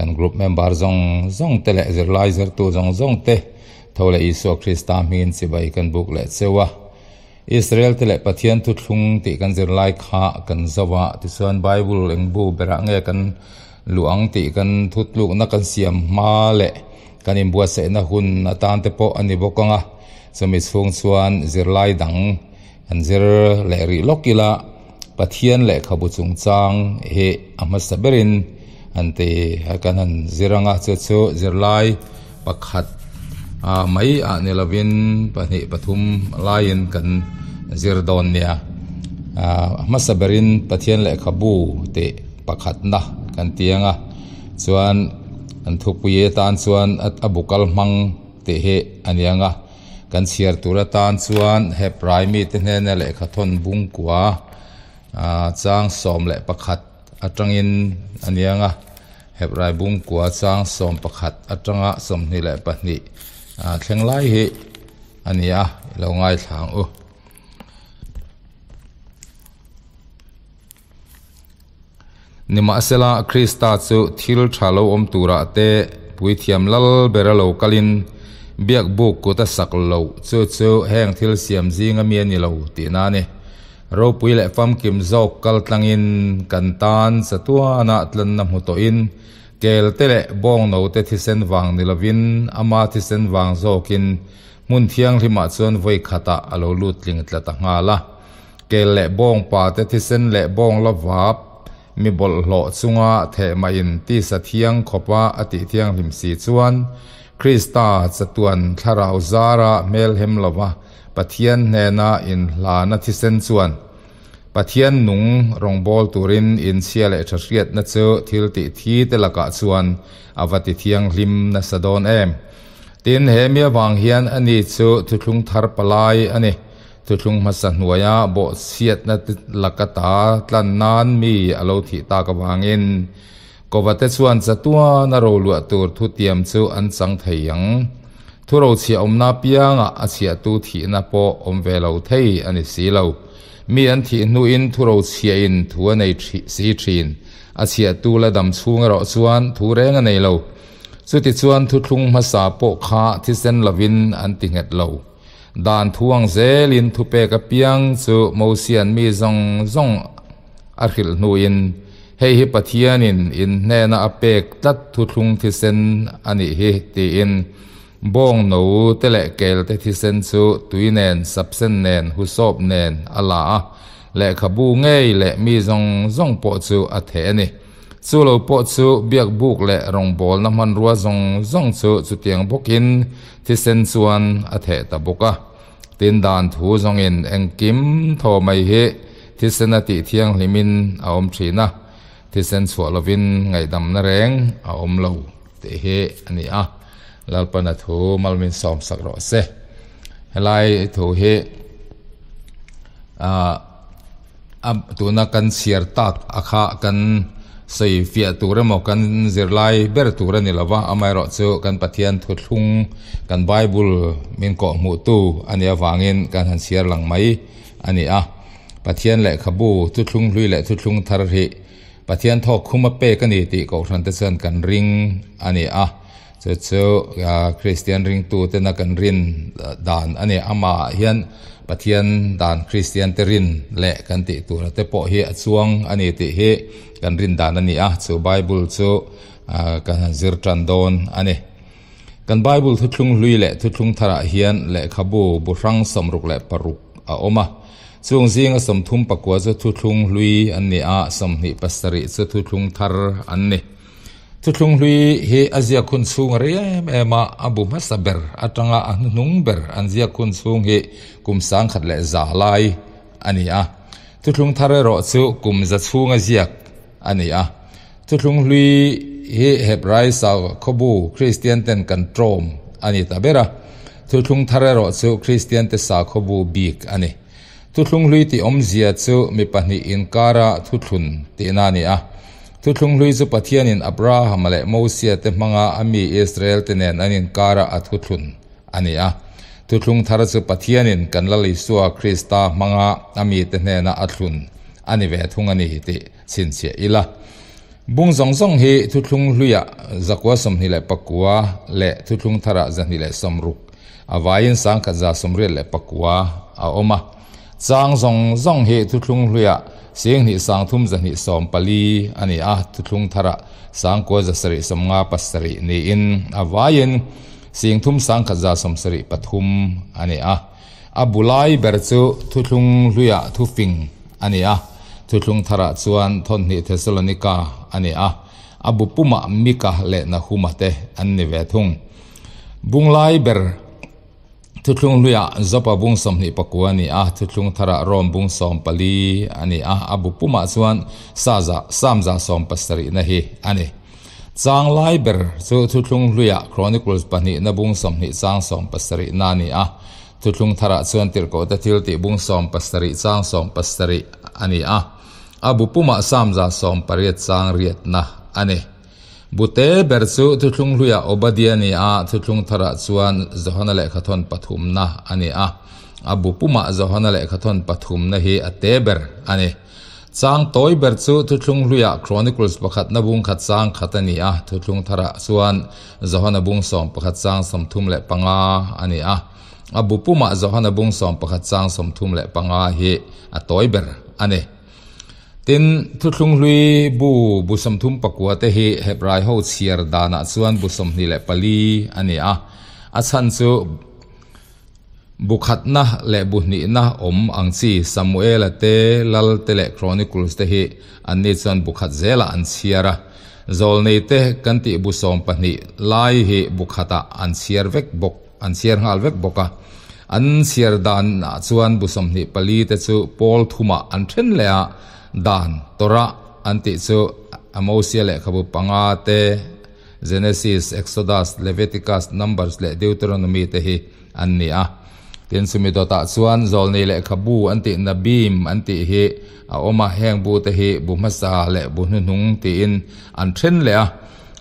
kan group member zong zong te le zirlaizer tu zong zong te thole iso krista min si bai kan buk le sewa Israel te le pathian tu thlung ti kan zirlai kha kan zawa ti chuan bible eng bu bera nge kan luang ti kan thut luk na kan siam ma le kan im bua se na hun atan te po ani bokanga chamis phung chuan zirlai dang an zir le ri lokila pathian le khabu chung chang he ama saberin อันเตะกันนั้นจิรังอาเจโซจิรไลปักขัดไม่อาเนลวินปนิปทุมไลน์กันจิรดอนเนียมาสบรินปะเทียนและขบูเตะปักขัดนะกันเตียงอ่ะส่วนอันทุกปีตานส่วนอัอบุกัลมังเตะเฮอันยังอ่ะกันเสียรตัวะตานส่วนเฮปรายมีเตเนเนและขทนบุงกว่าอาจ้างสอมและปักขัด atangin anianga hebrai bung kwa chang som pakhat atanga som ni le pahni a thenglai hi ania lo ngai thang u nima sela krista chu thil thalo om tura te puithiam lal beralo kalin biak buk ko ta sak lo chu chu heng thil siam zinga mi ani lo ti na ne เราปวิเลฟัมกิมจอกกัลตังอินกันตานสตัวนาตลันนำหุตอินเกลเตเลบองโนเตทิเซนวังนิลวินอามาทิเซนวังจอกินมุนเทียงริมาส่วนไว้ขตาอโลลุตลิงตะตังาละเกลเลบองปาเตทิเซนเลบองลาวาบมีบลหล่อซุงะเทมาอินที่สะเทียงขบว่าอติเทียงริมสีส่วนคริสตาสตวนคาราอุซาระเมลเฮมลวะปัทยันเนนาอินลานทิเซนส่วนปัทยันนุงรองบอลตูรินอินเซียเลชเรียดนัเจอทิลติทีเตลกะส่วนอวัติเทียงลิมนัสดอนเอมตินเฮมีวางเฮียนอันนี้เจอทุกทุงทารปลายอันนี้ทุกทุงมาสันหัวยาบเสียดนัลกตาตลันนานมีอโลทิตากวังเงินกบวัตส่วนสตัวนารลวตูรทุเตียมเจออันสังเทียงทุเราเชียอมนาเปียงอาเชียตูทีนาปออมเวลาเทยอันนี้สีเรามีอันที่นูอินทุเราเชียอินทัวในสีทรีนอาเชียตูละดำชูงเรา่วนทุเรงในเราสุดติ่วนทุทุงมาสาโปคาที่เส้นละวินอันติเงตเราด่านทวงเซลินทุเปกเปียงสุมเสียนมีซงซงอาคิลนูอินเฮฮิปเทียนินอินแนนาอเปกตัดทุทุงที่เส้นอันนี้เฮตีอินบ้องหนูเตะเกลเตที่เซนสูตุยเนนสับเซนเนนหุซอบเนนอลาและขบูงเงยและมีจงจงโปสูอัตเทนีสู่เราโปสูเบียกบุกและรองบอลน้ำมันรัวจงจงสูสุดเตียงบกินที่เซนส่วนอัตเทตบุกะตินดานทูจงเงินเองกิมทอไม่เฮที่เซนติเทียงลิมินอาอมชีนะที่เซนส่วนลวินไงดำนเรงอาอมเราเตเฮอันนี้อ่ะลลปนัทโฮมัลมินซอมสักรอเซฮลายถูเฮอับตัวนักันเสียตักอาคากันสเฟียตูเรมกันเสรยไลเบรตูเรนิลาวะอเมรอเซกันปเฏียนทุทุงกันไบบุลมินกอมุตูอันนี้ฟังเงินกันหันเสียหลังไหมอันนี้อ่ะปเฏียนแหลกขบูทุทุงลุยแหลกทุทุงทารีปเฏียนทอกคุมาเป้กันอิติกอกทันเตเซนกันริงอันนี้อ่ะเจ้าเจ้าคริสเตียนริงตูเตนักันรินด่านอันนี้อามาเฮียนปะเทียนด่านคริสเตียนเตรินและกันติตัวเตปโอเฮียช่วงอันนี้ติเฮกันรินด่านอันนี้อ่ะเจ้าไบเบิลเจ้าการซิร์ตันดอนอันนี้กันไบเบิลทุกทุ่งลุยและทุกทุ่งทาระเฮียนและขบูบุรังสมรุกและปรุกอาอมะส่วนสิ่งสมทุมปักัวจะทุกทุ่งลุยอันนี้อ่ะสมนิปัสสริจะทุกทุ่งทารอันนี้ Tutlung lui he azia kun sung riem ema abu masaber atanga anung ber anzia kun sung he kum sang khat le za lai ani a tutlung thare ro chu kum za chunga ziak ani a tutlung lui he hebrai sa khobu christian ten control ani ta bera tutlung thare ro chu christian te sa khobu bik ani tutlung lui ti om zia chu mi pahni in kara thutlun te na ni a ทุกทุงลุยสุปเทียนินอับราฮัมและโมเสสเตมังอาอมีอิสราเอลเตเนนอันินการะอัทุทุนอันนี้อ่ะทุกทุงทารสุปเทียนินกันละลิสัวคริสตามังอาอมีเตเนนะอัทุนอันนี้เวทุงอันนี้ติสินเสียอีละบุงสองสองเฮทุกทุงลุยอะจักวสมนิเลปกัวและทุกทุงทาระจันนิเลสมรุกอวายินสังกัจจสมเรียเลปกัวอาอมะจางสองสองเฮทุกทุงลุยอะ siang ni sang thum zan ni som pali ani a ah thutlung thara sang ko za sari som nga pasari ni in awayin siang thum sang khat za som sari pathum ani ah. a abulai berchu thutlung luya thufing ani a ah. thutlung thara chuan thon ni thessalonica ani a abupuma mika le na humate an ni ve thung lai ber ทุทุงลุยะจบบุงสมนิปกวนี่อาทุทุงทระรอมบุงสมปลีอันนี้อาอบุปุมาส่วนซาจาสามซาสมปัสตรีนะฮีอันนี้จางไลเบอร์ทุทุทุงลุยะครอนิคลส์ปนีนบุงสมนิจางสมปัสตรีนานี่อาทุทุงทระส่วนติรกอตทิลติบุงสมปัสตรีจางสมปัสตรีอันนี้อาอบุปุมาสามซาสมปเรียจางเรียดนะอันนี้ botebar su thung lua obadiana thu thung thara chuan zohana le khaton pathumna ania abupu ma zohana le khaton pathumna hi ateber a n a n g toi u n g l a chronicles p a nabung khat c h a u n g t h n a bung som p a k h a panga ania a p u ma zohana bung o m p a k h som panga h a toi ber tin thutlung lui bu busam thum pakua te hi hebrai ho chiar dana chuan busam ni le pali ani a achan chu bukhat na le buhni na om angchi samuel te lal te le chronicles te hi anni chuan bukhat zela an chiara zol nei te kanti busom pahni lai hi bukhata an chiar vek bok an chiar ngal vek boka an chiar dan chuan busam ni pali te chu pol thuma an then le a dan torak antik su amosia lek kabu pangate genesis exodus leviticus numbers lek deuteronomy tehi ania ah. tin sumido ta suan zol ni lek kabu antik nabim antik hi a oma heng bu tehi bu masa lek bu nunung tiin an thren le a ah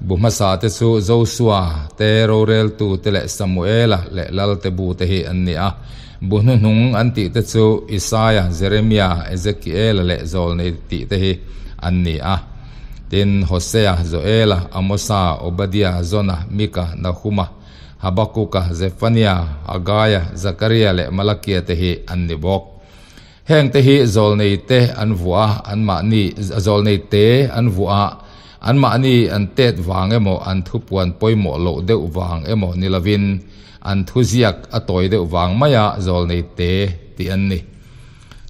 bumasa te su zosua te rorel tu te le samuel ah, le lal te bu te hi an nia ah. bunu nung an ti te su isaya jeremia ezekiel le zol ne ti te hi an nia ah. tin hosea zoel amosa obadia zona mika nahuma habakuka zefania agaya zakaria le malakia te hi an ni bok heng te hi zol ne te an vua an ma ni zol ne te an vua an ma ani an tet wang emo an thu puan poimo lo deuh wang emo ni lovin an thu ziak a toy deuh wang maya zol nei te ti an ni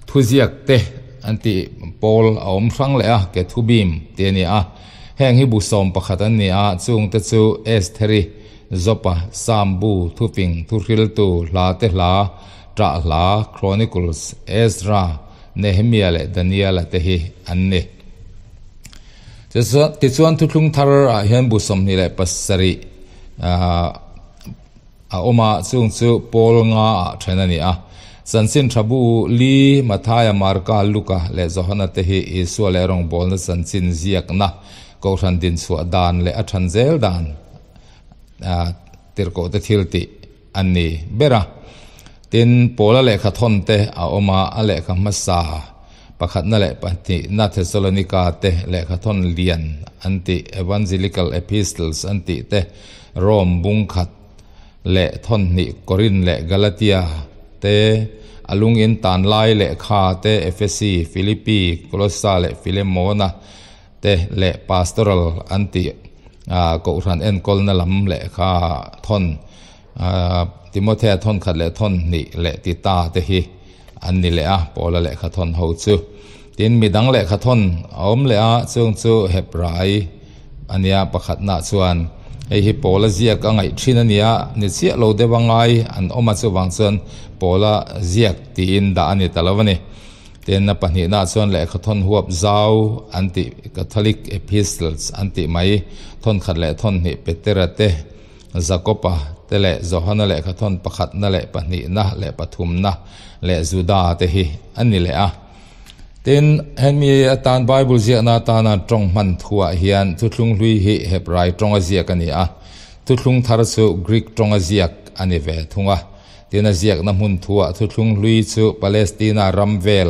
thu ziak te an ti pol a om hrang le a ke thu bim te ni a heng hi bu som pakhat an ni a chung te chu s3 zopa sambu thu thuril tu la te la tra la chronicles ezra nehemiah le daniel te hi an ni ti chuan thutthlung thar ah hian busom ni le pasari a oma chung chu pawl nga a then ani a sansin thabu li mathaya marka luka le zohana te hi isu le rong bol na sansin ziak na ko than din su dan le a than zel dan a tir ko te thil ti anni bera tin pola le kha thon te a oma a le kha masa ประคัตนั่นแหละปฏินาเทสโลนิกาเตและขทนเลียนอันติเอวันซิลิกาลเอพิสตลส์อันติเตรอมบุงขัดและทนนิกรินและกาลาเตียเตอลุงอินตานไลและคาเตเอฟซีฟิลิปปีโคลอสซาและฟิเลโมนาเตและปาสตอรัลอันติอ่ากุรันเอ็นกอลนัลัมและคาทนอ่าติโมเททนขัดและทนนิและติตาเตฮีอันนี้แหละอ่ะปอละเละขะทนหูจูตินมีดังเละขะทนอมเละอ่ะซึ่งจูเห็บไรอันนี้ประคัดนาส่วนไอ้ฮิปอละเสียกอ่ไงทีินันนี้นี่เสียเราได้วังไงอันอมาจูวังส่วนปอละเสียกตีนดาอันนี้ตลอดวันนี้เตนนับปนินาส่วนเละขทนหัวบเจ้าอันติคาทอลิกเอพิสตลส์อันติไม่ทนขัดเละทนเหเปเตระเตจักปะเตละจหันเละขะทนปะขัดนเละปะนินะเละปะทุมนะเละจูดาเตหิอันนี้เละอ่ะทินเห็นมีอาจารย์ไบเบิลเสียนาตานาตรงมันทัวเฮียนทุกลุงลุยเฮเฮปไรตรงอาเซียกันนี่อ่ะทุกลุงทาร์สุกรีกตรงอาเซียอันนี้เวทุงอ่ะทินอาเซียน้ำมันทัวทุกลุงลุยสุปาเลสตินารัมเวล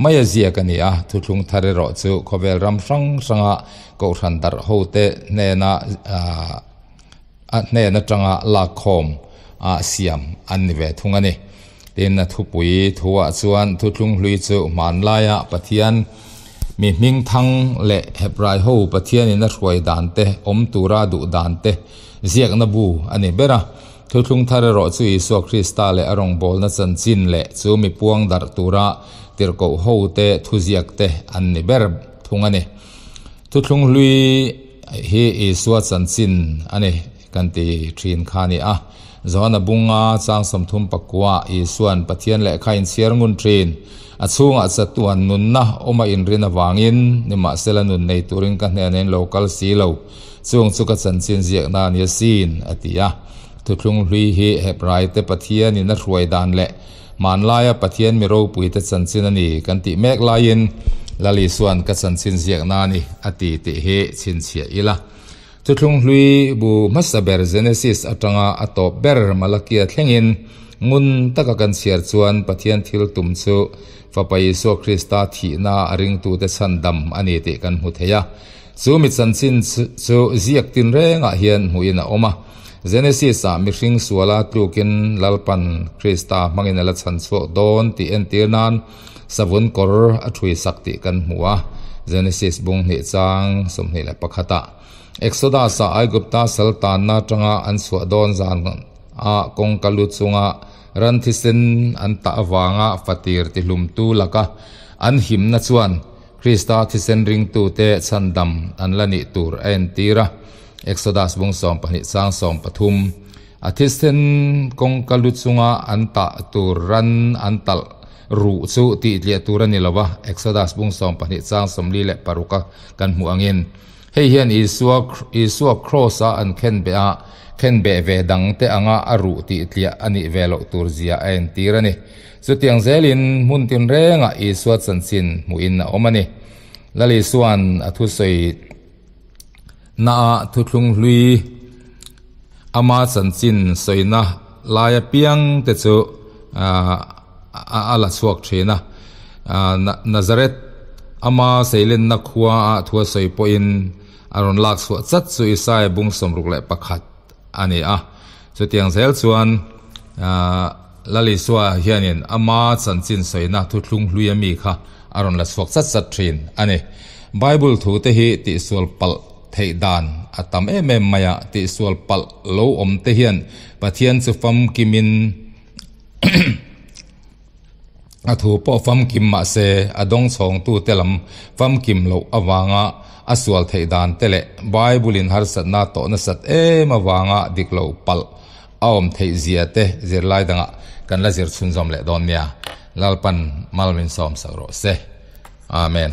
ไม่อาเซียกันนี่อ่ะทุกลุงทารสุคอเเวลรัมฟังสังะก็ขันดาร์โฮเตเนน่าอันเนี่ยนะจังอาลคมอาสยามอันนี้เวทุงันนี่เดนัทุปุยทัวชวนทุจงลุยจูมันลายะปะเทียนมีมิงทังเล่เฮปไรโฮปะเทียนนี่นะชวยดันเตอมตุราดุดันเตเสียกนบูอันนี้เบระทุจงทารโรจูอิสวคริสตัาเละอรงบอลนัทสันจินเล่จูมีปวงดัตุระเทิร์กโอฮเตทุเสียกเตอันนี้เบร์ทุงันนี่ทุจงลุยเฮอีสวสันสินอันนี้กันตีทรีนคานีอ่ะ้อนบุงอาจางสมทุมปกวาอีส่วนปะเทียนและขินเสียงุนทรีนอัด่วงอัจตัวนนุนนะอมาอินเรนวางอินนิมาเซลนุนในตัวริงกันเนี่ยในโลกาลสีเลาช่วงสุกสันเซียนเสียงนานยสีนอติยะทุกลงรีเฮเฮปไรเตปะเทียนนี่นัรวยดานแหละมานลายปะเทียนมีรูปุยเตสันเซียนนี่กันติแมกลายินลลีส่วนกสันเซียนเสียงนานี่อติติเฮชินเสียอีละ chu thlung hlui bu masaber genesis atanga ato ber malakia thlengin ngun taka kan siar chuan pathian thil tum chu fapai so krista thi na aring tu te san dam ani te kan hmu theya chu mi chan chin chu ziak tin renga hian huina oma genesis a mi hring suala tlukin lalpan krista mangin ala chan chu don ti en tir nan savun kor athui sakti kan hmuwa genesis bung ni chang sum ni la pakhata Exoda sa ai gupta sal ta na changa an su don zan a kong kalu chunga ran an ta awanga fatir ti lum tu laka an him na chuan krista thisin ring tu te chandam an lani tur en tira Exodus bung som pani sang som pathum a thisin kong kalu chunga an ta tur ran an tal ru chu ti le turani lawa Exodus bung som pani sang som li paruka kan mu hei hian isua isua cross a ah, an khen be a ah, khen be ve dang te anga aru ti tlia ani velo tur zia eh, en tirani chutiang zelin mun tin renga isua chanchin muin na omani lali suan athu soi na thutlung lui ama chanchin soina laya piang te chu a ala suak thina nazareth ama seilen na khuwa a soi po in aron lak su chat chu isai bung som ruk le pakhat ani a ah, chu tiang zel chuan ah, lali suwa hianin ama chan chin soina thu thlung hluya mi kha aron la suak chat chat thin ani bible thu te hi ti sual pal thei dan atam em em maya ti sual pal lo om te hian pathian chu fam kimin a thu po fam kim ma se adong chhong tu telam fam kim lo awanga asual thei dan tele bible in har sat na to na sat e ma wanga diklo pal awm thei zia te zir lai danga kan la zir chun zom le don nia lalpan malmin som sauro se amen